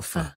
enfin.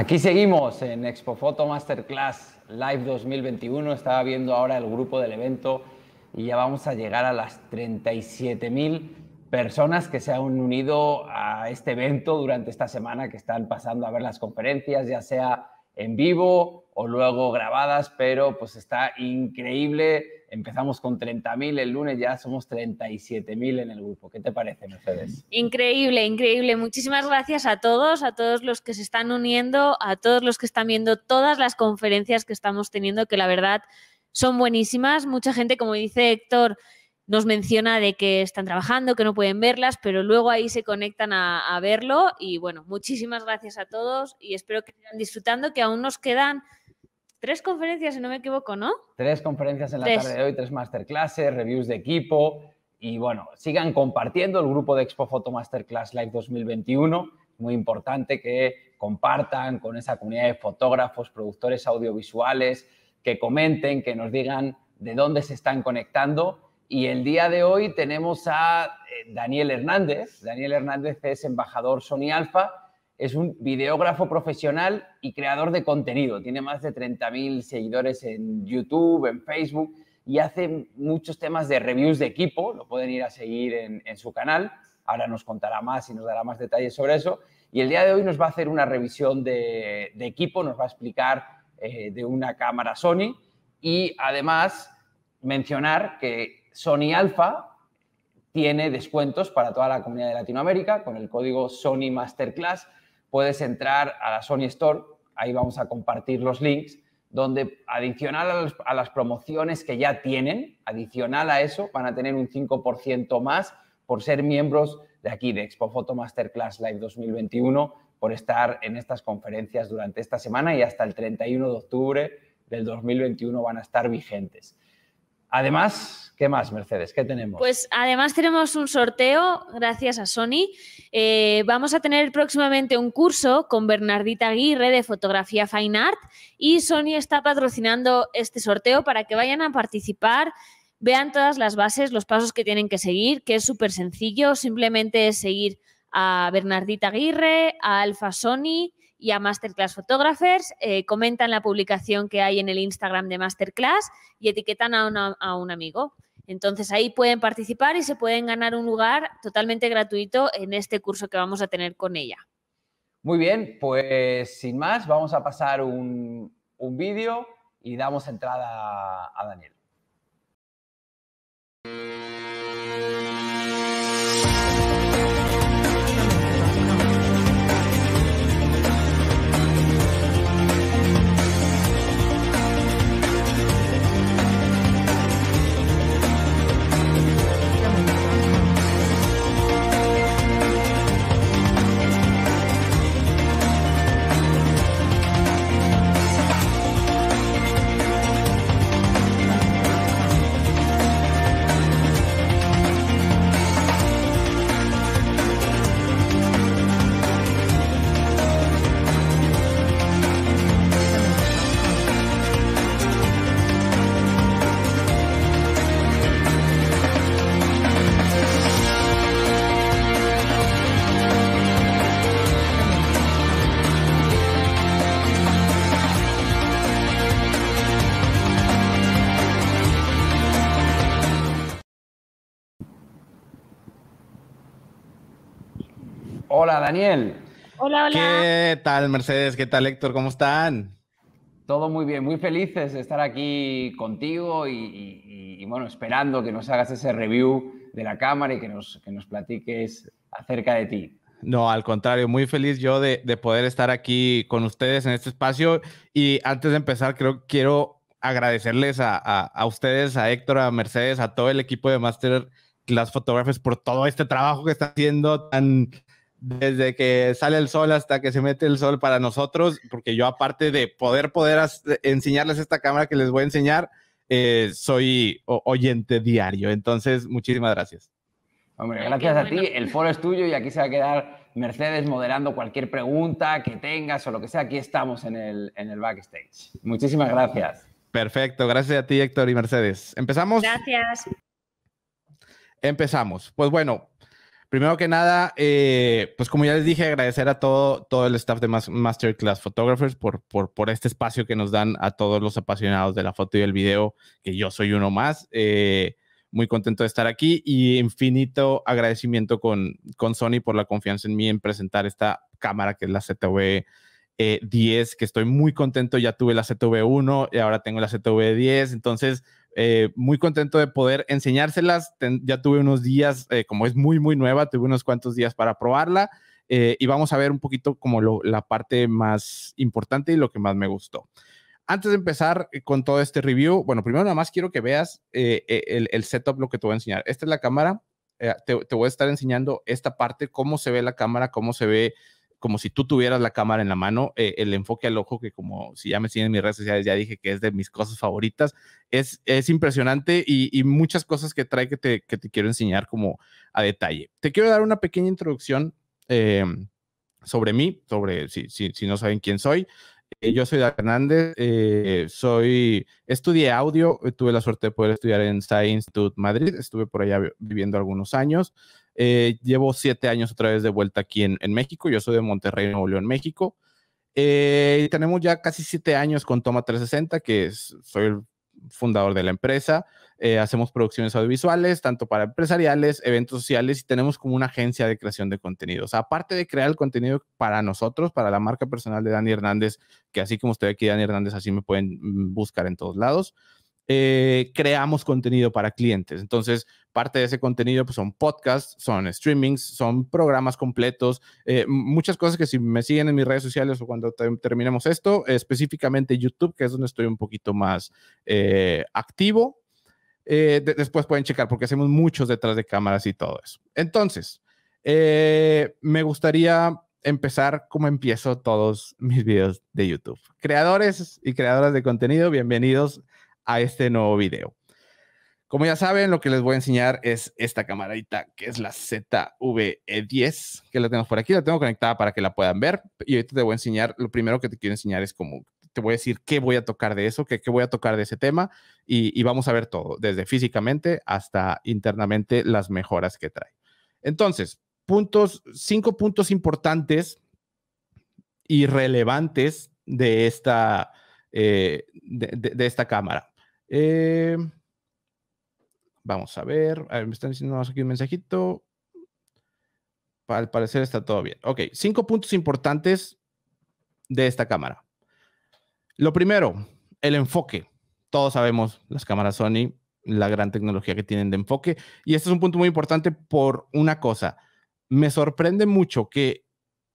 Aquí seguimos en Expo Foto Masterclass Live 2021. Estaba viendo ahora el grupo del evento y ya vamos a llegar a las 37.000 personas que se han unido a este evento durante esta semana, que están pasando a ver las conferencias, ya sea en vivo o luego grabadas, pero pues está increíble empezamos con 30.000, el lunes ya somos 37.000 en el grupo. ¿Qué te parece, Mercedes? Increíble, increíble. Muchísimas gracias a todos, a todos los que se están uniendo, a todos los que están viendo todas las conferencias que estamos teniendo, que la verdad son buenísimas. Mucha gente, como dice Héctor, nos menciona de que están trabajando, que no pueden verlas, pero luego ahí se conectan a, verlo. Y bueno, muchísimas gracias a todos y espero que sigan disfrutando, que aún nos quedan tres conferencias, si no me equivoco, ¿no? Tres conferencias en la tarde de hoy, tres masterclasses, reviews de equipo. Y bueno, sigan compartiendo el grupo de Expo Foto Masterclass Live 2021. Muy importante que compartan con esa comunidad de fotógrafos, productores audiovisuales, que comenten, que nos digan de dónde se están conectando. Y el día de hoy tenemos a eh, Daniel Hernández. Daniel Hernández es embajador Sony Alpha es un videógrafo profesional y creador de contenido. Tiene más de 30.000 seguidores en YouTube, en Facebook y hace muchos temas de reviews de equipo. Lo pueden ir a seguir en, su canal. Ahora nos contará más y nos dará más detalles sobre eso. Y el día de hoy nos va a hacer una revisión de, equipo, nos va a explicar eh, de una cámara Sony y además mencionar que Sony Alpha tiene descuentos para toda la comunidad de Latinoamérica con el código Sony Masterclass puedes entrar a la Sony Store, ahí vamos a compartir los links, donde adicional a, las promociones que ya tienen, adicional a eso, van a tener un 5% más por ser miembros de aquí, de Expo Photo Masterclass Live 2021, por estar en estas conferencias durante esta semana y hasta el 31 de octubre del 2021 van a estar vigentes. Además, ¿qué más, Mercedes? ¿Qué tenemos? Pues además tenemos un sorteo, gracias a Sony. Eh, vamos a tener próximamente un curso con Bernardita Aguirre de Fotografía Fine Art y Sony está patrocinando este sorteo para que vayan a participar vean todas las bases, los pasos que tienen que seguir, que es súper sencillo. Simplemente es seguir a Bernardita Aguirre, a Alfa Sony, y a Masterclass Photographers, eh, comentan la publicación que hay en el Instagram de Masterclass y etiquetan a, un amigo. Entonces ahí pueden participar y se pueden ganar un lugar totalmente gratuito en este curso que vamos a tener con ella. Muy bien, pues sin más, vamos a pasar un, un vídeo y damos entrada a Daniel. Daniel. Hola, hola. ¿Qué tal, Mercedes? ¿Qué tal, Héctor? ¿Cómo están? Todo muy bien, muy felices de estar aquí contigo y, bueno, esperando que nos hagas ese review de la cámara y que nos, que nos platiques acerca de ti. No, al contrario, muy feliz yo de, poder estar aquí con ustedes en este espacio. Y antes de empezar, creo quiero agradecerles a, ustedes, a Héctor, a Mercedes, a todo el equipo de Master las fotógrafos por todo este trabajo que está haciendo tan desde que sale el sol hasta que se mete el sol para nosotros, porque yo aparte de poder poder enseñarles esta cámara que les voy a enseñar, eh, soy oyente diario. Entonces, muchísimas gracias. Hombre, gracias a ti. El foro es tuyo y aquí se va a quedar Mercedes moderando cualquier pregunta que tengas o lo que sea. Aquí estamos en el, en el backstage. Muchísimas gracias. Perfecto. Gracias a ti, Héctor y Mercedes. ¿Empezamos? Gracias. Empezamos. Pues bueno, Primero que nada, eh, pues como ya les dije, agradecer a todo, todo el staff de Masterclass Photographers por, por, este espacio que nos dan a todos los apasionados de la foto y el video, que yo soy uno más. Eh, muy contento de estar aquí y infinito agradecimiento con, con Sony por la confianza en mí en presentar esta cámara que es la ZV. 10, eh, que estoy muy contento, ya tuve la ZV1 y ahora tengo la ZV10, entonces eh, muy contento de poder enseñárselas. ya tuve unos días, eh, como es muy, muy nueva, tuve unos cuantos días para probarla. Eh, y vamos a ver un poquito como lo, la parte más importante y lo que más me gustó. Antes de empezar con todo este review, bueno, primero nada más quiero que veas el, setup, lo que te voy a enseñar. Esta es la cámara, te, te, voy a estar enseñando esta parte, cómo se ve la cámara, cómo se ve como si tú tuvieras la cámara en la mano, eh, el enfoque al ojo, que como si ya me siguen en mis redes sociales, ya dije que es de mis cosas favoritas, es, es impresionante y, muchas cosas que trae que te, que te quiero enseñar como a detalle. Te quiero dar una pequeña introducción eh, sobre mí, sobre si, si, si no saben quién soy. Eh, yo soy David Hernández, soy, estudié audio, tuve la suerte de poder estudiar en Science Institute Madrid, estuve por allá viviendo algunos años, eh, llevo siete años otra vez de vuelta aquí en, México. Yo soy de Monterrey, Nuevo León, México. Eh, tenemos ya casi siete años con Toma 360, que soy el fundador de la empresa. Eh, hacemos producciones audiovisuales, tanto para empresariales, eventos sociales y tenemos como una agencia de creación de contenidos. Aparte de crear el contenido para nosotros, para la marca personal de Dani Hernández, que así como estoy aquí, Dani Hernández, así me pueden mm, buscar en todos lados. Eh, creamos contenido para clientes. Entonces, parte de ese contenido pues, son podcasts, son streamings, son programas completos, eh, muchas cosas que si me siguen en mis redes sociales o cuando terminemos esto, específicamente YouTube, que es donde estoy un poquito más eh, activo. después pueden checar porque hacemos muchos detrás de cámaras y todo eso. Entonces, me gustaría empezar como empiezo todos mis videos de YouTube. Creadores y creadoras de contenido, bienvenidos a este nuevo video. Como ya saben, lo que les voy a enseñar es esta camarita, que es la ZV-10, e que la tenemos por aquí, la tengo conectada para que la puedan ver. Y ahorita te voy a enseñar, lo primero que te quiero enseñar es cómo te voy a decir qué voy a tocar de eso, qué, voy a tocar de ese tema, y, vamos a ver todo, desde físicamente hasta internamente las mejoras que trae. Entonces, puntos, cinco puntos importantes y relevantes de esta, eh, de esta cámara. Eh, vamos a ver. a ver. Me están diciendo aquí un mensajito. Al parecer está todo bien. Ok, cinco puntos importantes de esta cámara. Lo primero, el enfoque. Todos sabemos las cámaras Sony, la gran tecnología que tienen de enfoque. Y este es un punto muy importante por una cosa. Me sorprende mucho que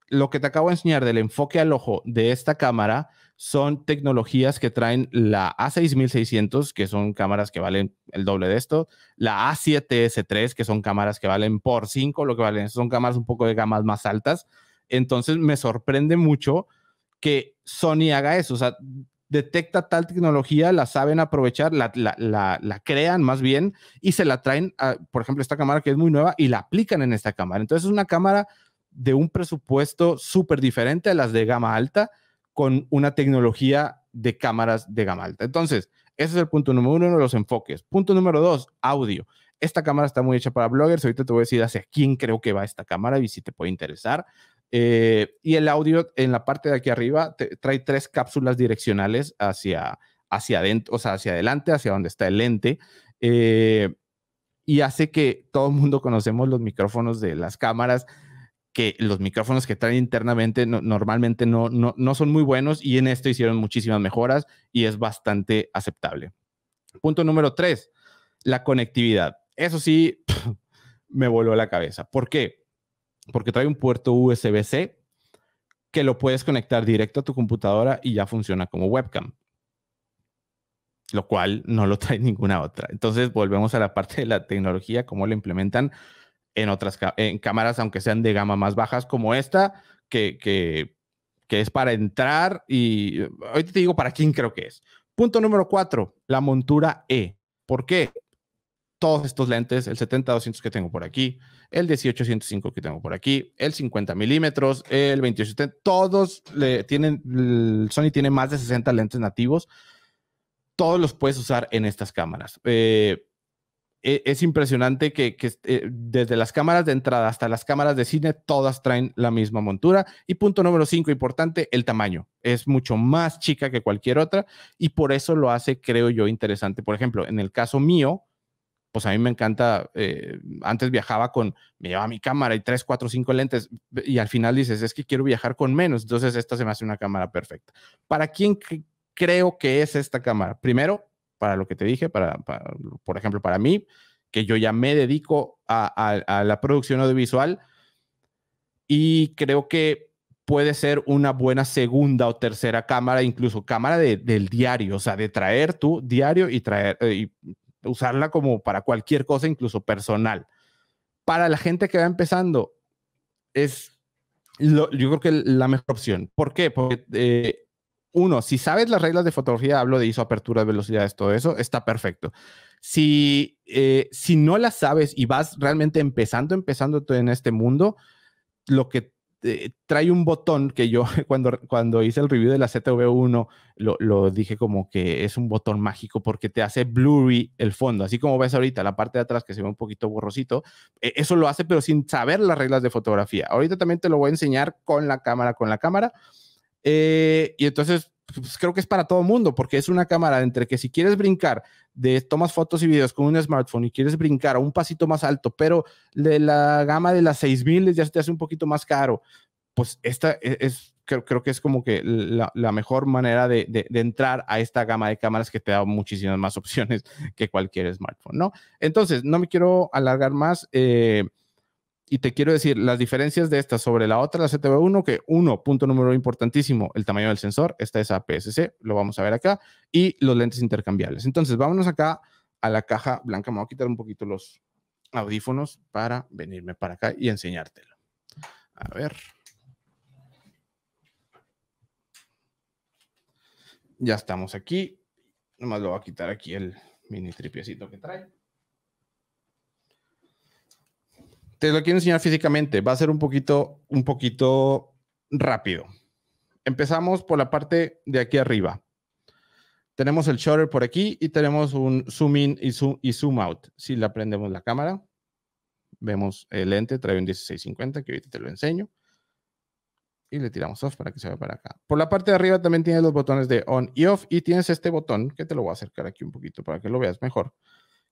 lo que te acabo de enseñar del enfoque al ojo de esta cámara son tecnologías que traen la A6600, que son cámaras que valen el doble de esto, la A7S3, que son cámaras que valen por 5 lo que valen, son cámaras un poco de gamas más altas. Entonces me sorprende mucho que Sony haga eso, o sea, detecta tal tecnología, la saben aprovechar, la, crean más bien y se la traen, por ejemplo, esta cámara que es muy nueva y la aplican en esta cámara. Entonces es una cámara de un presupuesto súper diferente a las de gama alta con una tecnología de cámaras de gama alta. Entonces, ese es el punto número uno, de los enfoques. Punto número dos, audio. Esta cámara está muy hecha para bloggers. Ahorita te voy a decir hacia quién creo que va esta cámara y si te puede interesar. Eh, y el audio en la parte de aquí arriba trae tres cápsulas direccionales hacia, hacia adentro, o sea, hacia adelante, hacia donde está el lente. Eh, y hace que todo el mundo conocemos los micrófonos de las cámaras que los micrófonos que traen internamente normalmente no, no, son muy buenos y en esto hicieron muchísimas mejoras y es bastante aceptable. Punto número tres, la conectividad. Eso sí, me voló la cabeza. ¿Por qué? Porque trae un puerto USB-C que lo puedes conectar directo a tu computadora y ya funciona como webcam, lo cual no lo trae ninguna otra. Entonces volvemos a la parte de la tecnología, cómo la implementan en otras en cámaras, aunque sean de gama más bajas, como esta, que, que, que es para entrar y eh, hoy te digo para quién creo que es. Punto número cuatro, la montura E. ¿Por qué? Todos estos lentes, el 70-200 que tengo por aquí, el 1805 que tengo por aquí, el 50 milímetros, el 28 todos le tienen, el Sony tiene más de 60 lentes nativos, todos los puedes usar en estas cámaras. Eh, e, es impresionante que, eh, desde las cámaras de entrada hasta las cámaras de cine, todas traen la misma montura. Y punto número cinco, importante, el tamaño. Es mucho más chica que cualquier otra y por eso lo hace, creo yo, interesante. Por ejemplo, en el caso mío, pues a mí me encanta, eh, antes viajaba con, me llevaba mi cámara y tres, cuatro, cinco lentes y al final dices, es que quiero viajar con menos. Entonces esta se me hace una cámara perfecta. ¿Para quién creo que es esta cámara? Primero, para lo que te dije, para, por ejemplo, para mí, que yo ya me dedico a, la producción audiovisual y creo que puede ser una buena segunda o tercera cámara, incluso cámara del diario, o sea, de traer tu diario y traer eh, y usarla como para cualquier cosa, incluso personal. Para la gente que va empezando, es yo creo que la mejor opción. ¿Por qué? Porque eh, uno, si sabes las reglas de fotografía, hablo de ISO, aperturas, velocidades, todo eso, está perfecto. Si, eh, si no las sabes y vas realmente empezando, empezando en este mundo, lo que trae un botón que yo cuando, cuando hice el review de la ZV1 lo, dije como que es un botón mágico porque te hace blurry el fondo, así como ves ahorita la parte de atrás que se ve un poquito borrosito, e, eso lo hace pero sin saber las reglas de fotografía. Ahorita también te lo voy a enseñar con la cámara, con la cámara, eh, y entonces, pues, creo que es para todo el mundo, porque es una cámara entre que si quieres brincar, de tomas fotos y videos con un smartphone y quieres brincar a un pasito más alto, pero de la gama de las 6000 ya se te hace un poquito más caro, pues esta e, es, creo, que es como que la, mejor manera de, entrar a esta gama de cámaras que te da muchísimas más opciones que cualquier smartphone, ¿no? Entonces, no me quiero alargar más. Eh, y te quiero decir las diferencias de esta sobre la otra, la ctv 1 que uno, punto número importantísimo, el tamaño del sensor, esta es APS-C, lo vamos a ver acá, y los lentes intercambiables. Entonces, vámonos acá a la caja blanca, me voy a quitar un poquito los audífonos para venirme para acá y enseñártelo. A ver. Ya estamos aquí. Nomás lo voy a quitar aquí el mini tripiecito que trae. te lo quiero enseñar físicamente. Va a ser un poquito, un poquito rápido. Empezamos por la parte de aquí arriba. Tenemos el shutter por aquí y tenemos un zoom in y zoom, out. Si le prendemos la cámara, vemos el lente, trae un 1650 que ahorita te lo enseño. Y le tiramos off para que se vea para acá. Por la parte de arriba también tienes los botones de on y off y tienes este botón que te lo voy a acercar aquí un poquito para que lo veas mejor,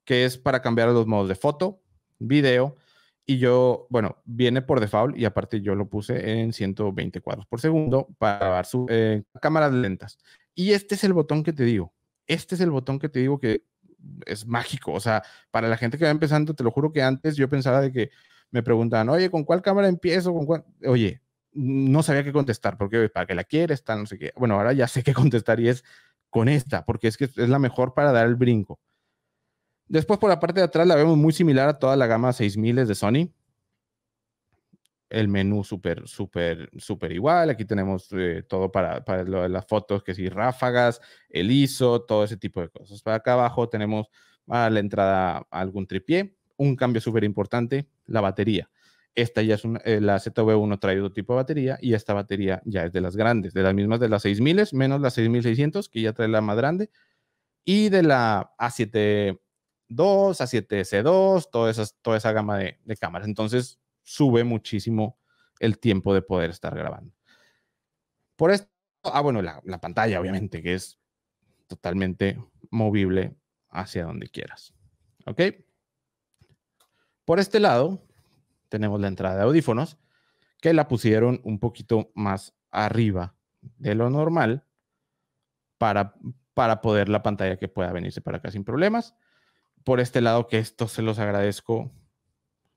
que es para cambiar los modos de foto, video, y yo, bueno, viene por default y aparte yo lo puse en 120 cuadros por segundo para grabar su eh, cámaras lentas. Y este es el botón que te digo. Este es el botón que te digo que es mágico. O sea, para la gente que va empezando, te lo juro que antes yo pensaba de que me preguntaban, oye, ¿con cuál cámara empiezo? ¿Con cuál? Oye, no sabía qué contestar, porque para que la quieres, tan no sé qué. Bueno, ahora ya sé qué contestar y es con esta, porque es que es la mejor para dar el brinco. Después por la parte de atrás la vemos muy similar a toda la gama 6000 de Sony. El menú súper, súper, súper igual. Aquí tenemos eh, todo para, las fotos, que sí, ráfagas, el ISO, todo ese tipo de cosas. Para acá abajo tenemos a la entrada algún tripié. Un cambio súper importante, la batería. Esta ya es eh, la ZV1 trae otro tipo de batería y esta batería ya es de las grandes, de las mismas de las 6000, menos la 6600, que ya trae la más grande, y de la A7 2, A7S2, toda esa, esa gama de, cámaras. Entonces sube muchísimo el tiempo de poder estar grabando. Por esto, ah, bueno, la, la pantalla, obviamente, que es totalmente movible hacia donde quieras. ¿Ok? Por este lado, tenemos la entrada de audífonos, que la pusieron un poquito más arriba de lo normal para, para poder la pantalla que pueda venirse para acá sin problemas por este lado que esto se los agradezco.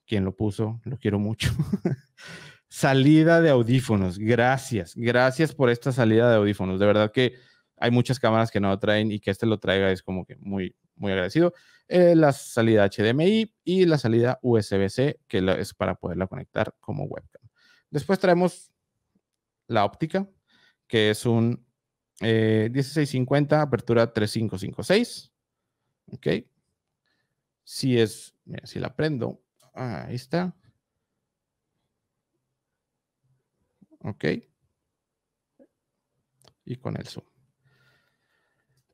Quien lo puso, lo quiero mucho. salida de audífonos, gracias, gracias por esta salida de audífonos. De verdad que hay muchas cámaras que no lo traen y que este lo traiga es como que muy, muy agradecido. Eh, la salida HDMI y la salida USB-C, que es para poderla conectar como webcam. Después traemos la óptica, que es un 1650, eh, apertura 3556. Ok si es, mira, si la prendo, ahí está. Ok. Y con el zoom.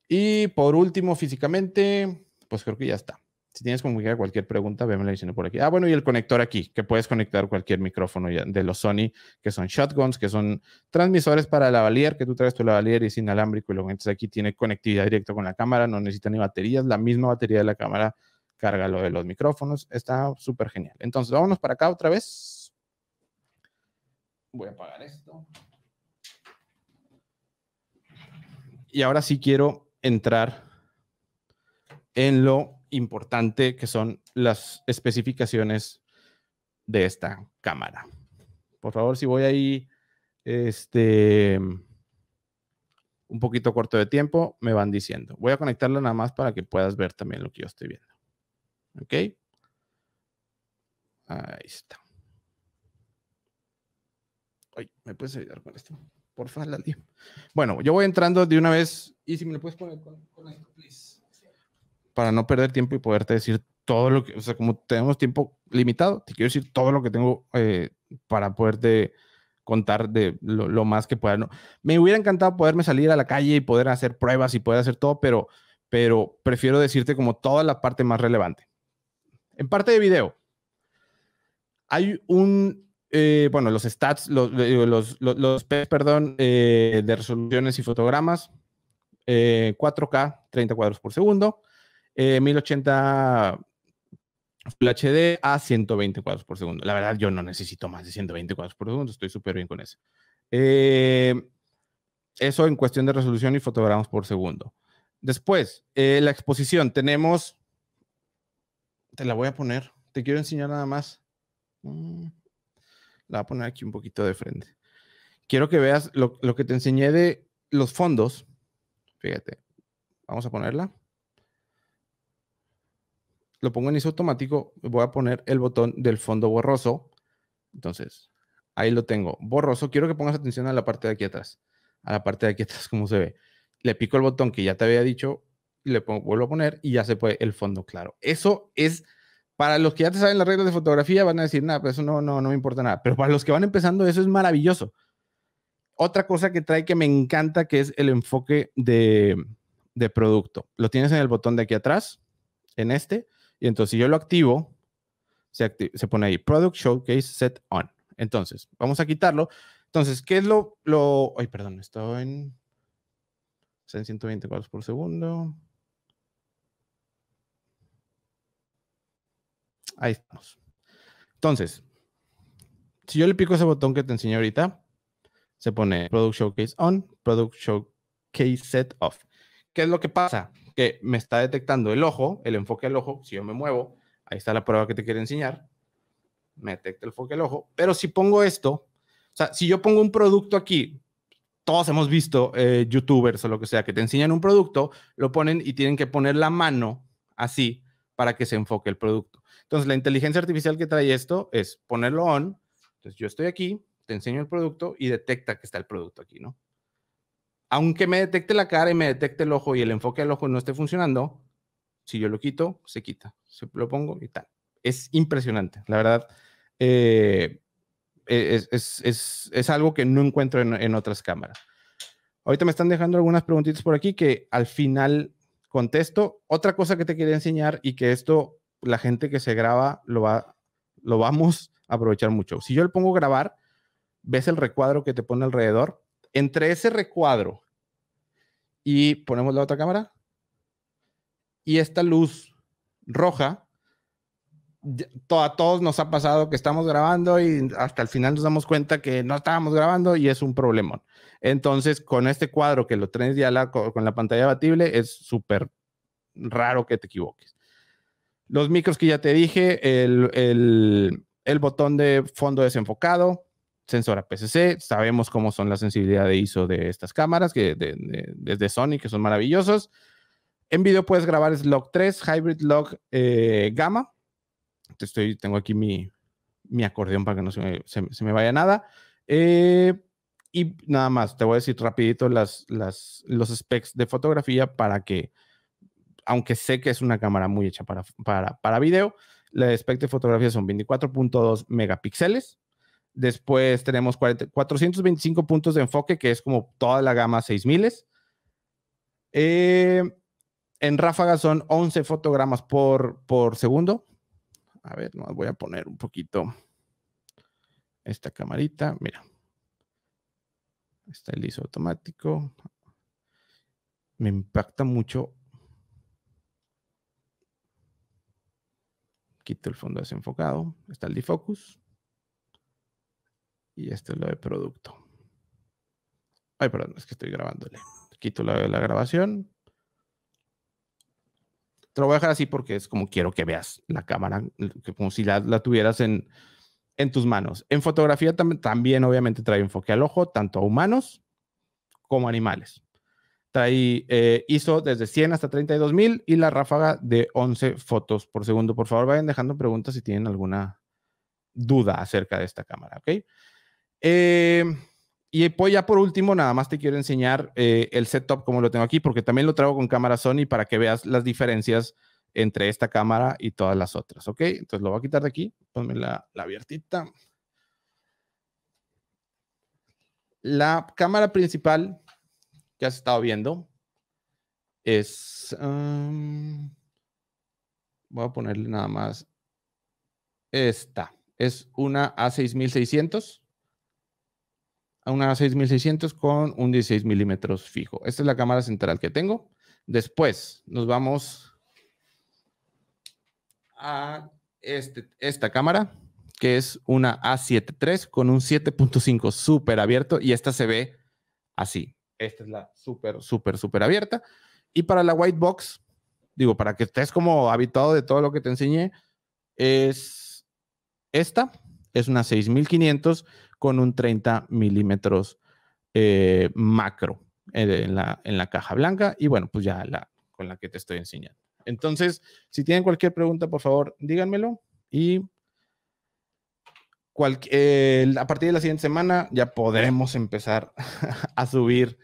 Y por último, físicamente, pues creo que ya está. Si tienes como que cualquier pregunta, la diciendo por aquí. Ah, bueno, y el conector aquí, que puedes conectar cualquier micrófono de los Sony, que son shotguns, que son transmisores para la lavalier, que tú traes tu lavalier y es inalámbrico y luego entonces aquí tiene conectividad directa con la cámara, no necesita ni baterías, la misma batería de la cámara carga lo de los micrófonos, está súper genial. Entonces, vámonos para acá otra vez. Voy a apagar esto. Y ahora sí quiero entrar en lo importante que son las especificaciones de esta cámara. Por favor, si voy ahí, este, un poquito corto de tiempo, me van diciendo. Voy a conectarlo nada más para que puedas ver también lo que yo estoy viendo. ¿Ok? Ahí está. Ay, ¿me puedes ayudar con esto? Por Lali. Bueno, yo voy entrando de una vez. Y si me lo puedes poner con, please. Para no perder tiempo y poderte decir todo lo que, o sea, como tenemos tiempo limitado, te quiero decir todo lo que tengo eh, para poderte contar de lo, más que pueda. Me hubiera encantado poderme salir a la calle y poder hacer pruebas y poder hacer todo, pero, pero prefiero decirte como toda la parte más relevante. En parte de video, hay un, eh, bueno, los stats, los, los, perdón, eh, de resoluciones y fotogramas, 4K, eh, 30 cuadros por segundo, 1080 HD a 120 cuadros por segundo. La verdad, yo no necesito más de 120 cuadros por segundo, estoy súper bien con eso. eso en cuestión de resolución y fotogramas por segundo. Después, la exposición, tenemos la voy a poner. Te quiero enseñar nada más. Mm, la voy a poner aquí un poquito de frente. Quiero que veas lo, que te enseñé de los fondos. Fíjate. Vamos a ponerla. Lo pongo en ISO automático. Voy a poner el botón del fondo borroso. Entonces, ahí lo tengo. Borroso. Quiero que pongas atención a la parte de aquí atrás. A la parte de aquí atrás, como se ve. Le pico el botón que ya te había dicho y le vuelvo a poner y ya se puede el fondo claro. Eso es, para los que ya te saben las reglas de fotografía, van a decir, nada, pero pues eso no, no, me importa nada. Pero para los que van empezando, eso es maravilloso. Otra cosa que trae que me encanta, que es el enfoque de, de producto. Lo tienes en el botón de aquí atrás, en este, y entonces si yo lo activo, se, se pone ahí, Product Showcase Set On. Entonces, vamos a quitarlo. Entonces, ¿qué es lo...? lo ay, perdón, estoy en... 120 cuadros por segundo. Ahí estamos. Entonces, si yo le pico ese botón que te enseño ahorita, se pone Product Showcase On, Product Showcase Set Off. ¿Qué es lo que pasa? Que me está detectando el ojo, el enfoque al ojo. Si yo me muevo, ahí está la prueba que te quiero enseñar. Me detecta el enfoque al ojo. Pero si pongo esto, o sea, si yo pongo un producto aquí, todos hemos visto eh, youtubers o lo que sea que te enseñan un producto, lo ponen y tienen que poner la mano así para que se enfoque el producto. Entonces, la inteligencia artificial que trae esto es ponerlo on. Entonces, yo estoy aquí, te enseño el producto y detecta que está el producto aquí, ¿no? Aunque me detecte la cara y me detecte el ojo y el enfoque al ojo no esté funcionando, si yo lo quito, se quita. se lo pongo y tal. Es impresionante, la verdad. Eh, e-, es, es, es, es, algo que no encuentro en, en otras cámaras. Ahorita me están dejando algunas preguntitas por aquí que al final contesto. Otra cosa que te quería enseñar y que esto la gente que se graba lo, va, lo vamos a aprovechar mucho. Si yo le pongo grabar, ves el recuadro que te pone alrededor. Entre ese recuadro y ponemos la otra cámara y esta luz roja, a todos nos ha pasado que estamos grabando y hasta el final nos damos cuenta que no estábamos grabando y es un problemón. Entonces, con este cuadro que lo tienes ya con la pantalla abatible, es súper raro que te equivoques. Los micros que ya te dije, el, botón de fondo desenfocado, sensor aps sabemos cómo son la sensibilidad de ISO de estas cámaras, que desde Sony, que son maravillosos. En video puedes grabar slog 3, Hybrid Log eh, Gamma, Estoy, tengo aquí mi, acordeón para que no se me, vaya nada. Eh, y nada más, te voy a decir rapidito las, las, los specs de fotografía para que, aunque sé que es una cámara muy hecha para, para, para video, la spec de fotografía son 24.2 megapíxeles. Después tenemos 425 puntos de enfoque, que es como toda la gama 6000. Eh, en ráfagas son 11 fotogramas por, por segundo. A ver, no, voy a poner un poquito esta camarita. Mira. Está el ISO automático. Me impacta mucho. Quito el fondo desenfocado. Está el defocus. Y esto es lo de producto. Ay, perdón, es que estoy grabándole. Quito la, la grabación. Te lo voy a dejar así porque es como quiero que veas la cámara, como si la, la tuvieras en, en tus manos. En fotografía también obviamente trae enfoque al ojo, tanto a humanos como animales. Trae eh, desde 100 hasta 32.000 y la ráfaga de 11 fotos por segundo. Por favor, vayan dejando preguntas si tienen alguna duda acerca de esta cámara, ¿ok? Eh, y eh, pues ya por último, nada más te quiero enseñar eh, el setup como lo tengo aquí, porque también lo traigo con cámara Sony para que veas las diferencias entre esta cámara y todas las otras, ¿ok? Entonces lo voy a quitar de aquí, ponme la, abiertita. La cámara principal que has estado viendo es... Um, voy a ponerle nada más esta. Es una A6600 a una 6600 con un 16 milímetros fijo. Esta es la cámara central que tengo. Después nos vamos a este, esta cámara, que es una A73 con un 7.5 súper abierto y esta se ve así. Esta es la súper, súper, súper abierta. Y para la white box, digo, para que estés como habitado de todo lo que te enseñé, es esta, es una 6500 con un 30 milímetros eh, macro eh, en la, en la, caja blanca y bueno, pues ya la, con la que te estoy enseñando. Entonces, si tienen cualquier pregunta, por favor, díganmelo y eh, a partir de la siguiente semana ya podremos empezar a subir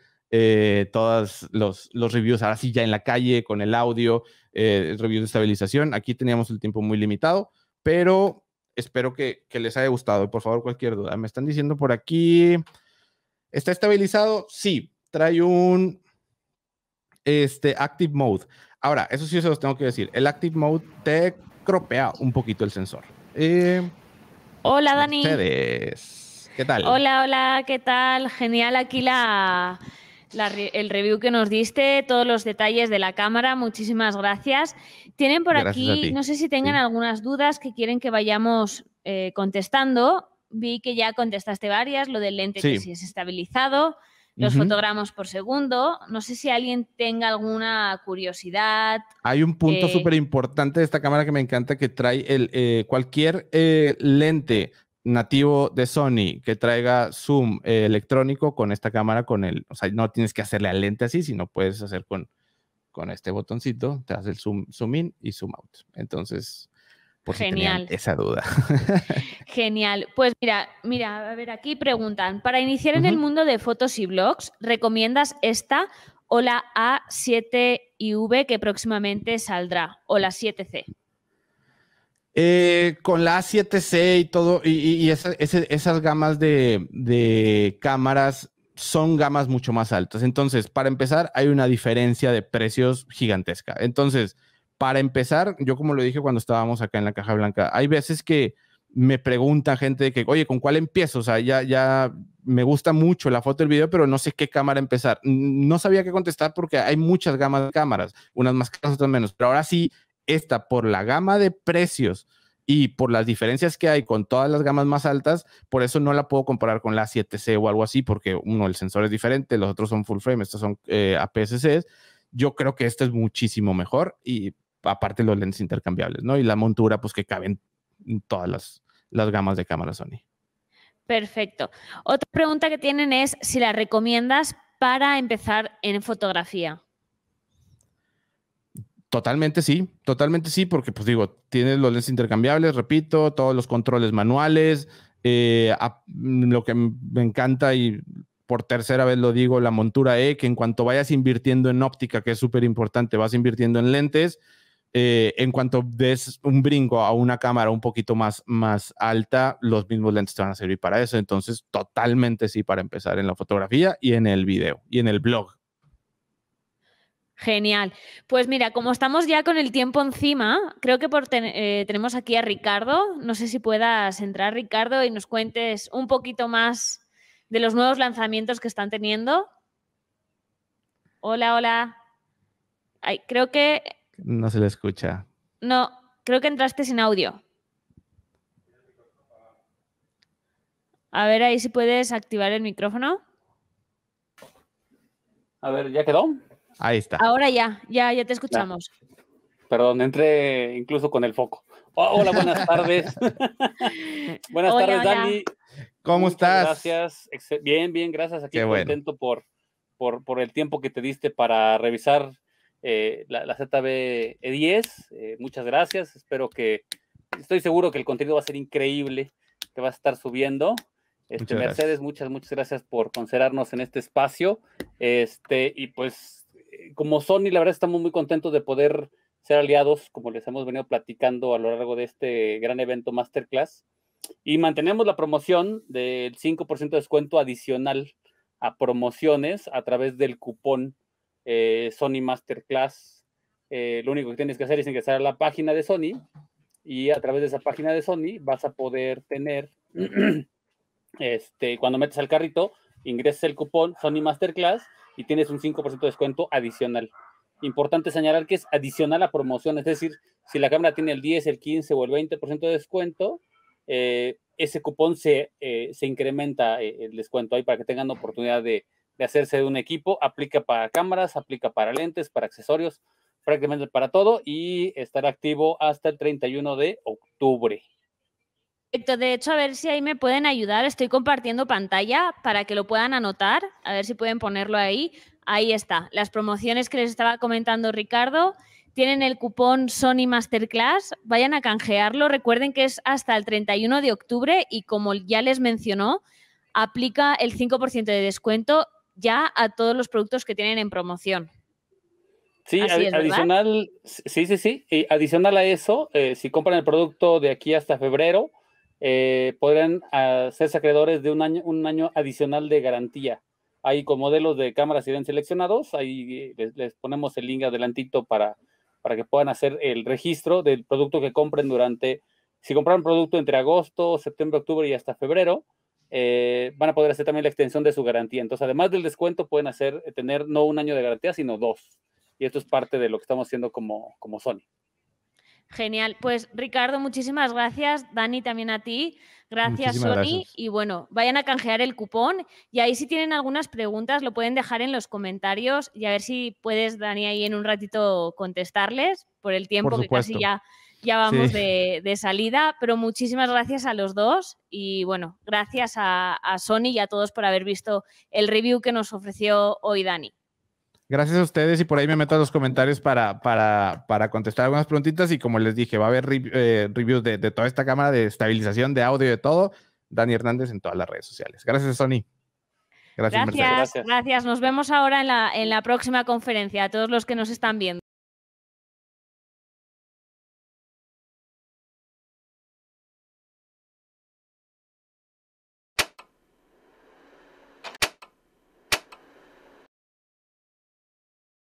todos los, los, reviews, ahora sí ya en la calle, con el audio, eh, reviews de estabilización. Aquí teníamos el tiempo muy limitado, pero espero que, les haya gustado. Por favor, cualquier duda. Me están diciendo por aquí, ¿está estabilizado? Sí, trae un este, Active Mode. Ahora, eso sí se los tengo que decir. El Active Mode te cropea un poquito el sensor. Eh, hola, Dani. ¿Qué tal? Hola, hola, ¿qué tal? Genial aquí la el review que nos diste, todos los detalles de la cámara. Muchísimas gracias. Tienen por aquí, no sé si tengan algunas dudas que quieren que vayamos eh, contestando. Vi que ya contestaste varias, lo del lente que sí es estabilizado, los fotogramos por segundo. No sé si alguien tenga alguna curiosidad. Hay un punto eh, súper importante de esta cámara que me encanta que trae el, eh, cualquier lente nativo de Sony que traiga zoom eh, electrónico con esta cámara, con el, o sea, no tienes que hacerle al lente así, sino puedes hacer con, con este botoncito, te hace el zoom, zoom in y zoom out. Entonces, por Genial. esa duda. Genial. Pues mira, mira, a ver, aquí preguntan, para iniciar en el mundo de fotos y blogs, ¿recomiendas esta o la A7IV que próximamente saldrá o la 7C? Eh, con la A7C y todo, y, esas gamas de, cámaras son gamas mucho más altas. Entonces, para empezar, hay una diferencia de precios gigantesca. Entonces, para empezar, yo como lo dije cuando estábamos acá en la caja blanca, hay veces que me preguntan gente de que, oye, ¿con cuál empiezo? O sea, ya, ya me gusta mucho la foto, el video, pero no sé qué cámara empezar. No sabía qué contestar porque hay muchas gamas de cámaras, unas más caras, otras menos. Pero ahora sí esta por la gama de precios y por las diferencias que hay con todas las gamas más altas, por eso no la puedo comparar con la 7C o algo así, porque uno, el sensor es diferente, los otros son full frame, estos son eh, APSCs. Yo creo que esta es muchísimo mejor y aparte los lentes intercambiables, ¿no? Y la montura, pues que caben en todas las, las gamas de cámara Sony. Perfecto. Otra pregunta que tienen es si la recomiendas para empezar en fotografía. Totalmente sí, totalmente sí, porque pues digo, tienes los lentes intercambiables, repito, todos los controles manuales, eh, lo que me encanta y por tercera vez lo digo, la montura E, que en cuanto vayas invirtiendo en óptica, que es súper importante, vas invirtiendo en lentes, eh, en cuanto des un brinco a una cámara un poquito más, más alta, los mismos lentes te van a servir para eso. Entonces, totalmente sí, para empezar en la fotografía y en el video y en el blog, Genial. Pues mira, como estamos ya con el tiempo encima, creo que por eh, tenemos aquí a Ricardo. No sé si puedas entrar, Ricardo, y nos cuentes un poquito más de los nuevos lanzamientos que están teniendo. Hola, hola. creo que... No se le escucha. No, creo que entraste sin audio. A ver ahí si puedes activar el micrófono. A ver, ¿ya quedó? Ahí está. Ahora ya, ya, ya te escuchamos. Perdón, entré incluso con el foco. Oh, hola, buenas tardes. buenas tardes, Dani. ¿Cómo estás? Gracias. Bien, bien, gracias. Aquí Qué contento por, por, el tiempo que te diste para revisar eh, la, ZB 10 e eh, muchas gracias. Espero que, estoy seguro que el contenido va a ser increíble, que va a estar subiendo. Este, Mercedes, muchas, muchas gracias por considerarnos en este espacio. Este, y pues eh, como Sony, la verdad estamos muy contentos de poder ser aliados, como les hemos venido platicando a lo largo de este gran evento Masterclass. Y mantenemos la promoción del 5% de descuento adicional a promociones a través del cupón eh, Sony Masterclass. Eh, lo único que tienes que hacer es ingresar a la página de Sony y a través de esa página de Sony vas a poder tener, este, cuando metes al carrito, ingresas el cupón Sony Masterclass y tienes un 5% de descuento adicional. Importante señalar que es adicional a promoción, es decir, si la cámara tiene el 10, el 15 o el 20% de descuento, eh, ese cupón se, eh, se incrementa eh, el descuento ahí para que tengan oportunidad de, de hacerse de un equipo. Aplica para cámaras, aplica para lentes, para accesorios, prácticamente para todo y estará activo hasta el 31 de octubre de hecho, a ver si ahí me pueden ayudar. Estoy compartiendo pantalla para que lo puedan anotar, a ver si pueden ponerlo ahí. Ahí está, las promociones que les estaba comentando Ricardo. Tienen el cupón Sony Masterclass, vayan a canjearlo. Recuerden que es hasta el 31 de octubre y como ya les mencionó, aplica el 5% de descuento ya a todos los productos que tienen en promoción. Sí, adicional, sí, sí, sí. Y adicional a eso, eh, si compran el producto de aquí hasta febrero, eh, podrán ah, ser acreedores de un año, un año adicional de garantía. Ahí con modelos de cámaras irán seleccionados, ahí eh, les, ponemos el link adelantito para, para que puedan hacer el registro del producto que compren durante, si compraron producto entre agosto, septiembre, octubre y hasta febrero, eh, van a poder hacer también la extensión de su garantía. Entonces, además del descuento, pueden hacer, eh, tener no un año de garantía, sino dos. Y esto es parte de lo que estamos haciendo como, como Sony. Genial. Pues Ricardo, muchísimas gracias. Dani, también a ti. Gracias, Sony. Y bueno, vayan a canjear el cupón. Y ahí si tienen algunas preguntas, lo pueden dejar en los comentarios y a ver si puedes, Dani, ahí en un ratito contestarles por el tiempo que casi ya, ya vamos de, salida. Pero muchísimas gracias a los dos. Y bueno, gracias a, a Sony y a todos por haber visto el review que nos ofreció hoy Dani. Gracias a ustedes y por ahí me meto a los comentarios para, para, contestar algunas preguntitas y como les dije, va a haber eh, reviews de, toda esta cámara, de estabilización, de audio, de todo. Dani Hernández en todas las redes sociales. Gracias, Sony. Gracias, gracias, gracias, Nos vemos ahora en la próxima conferencia, a todos los que nos están viendo.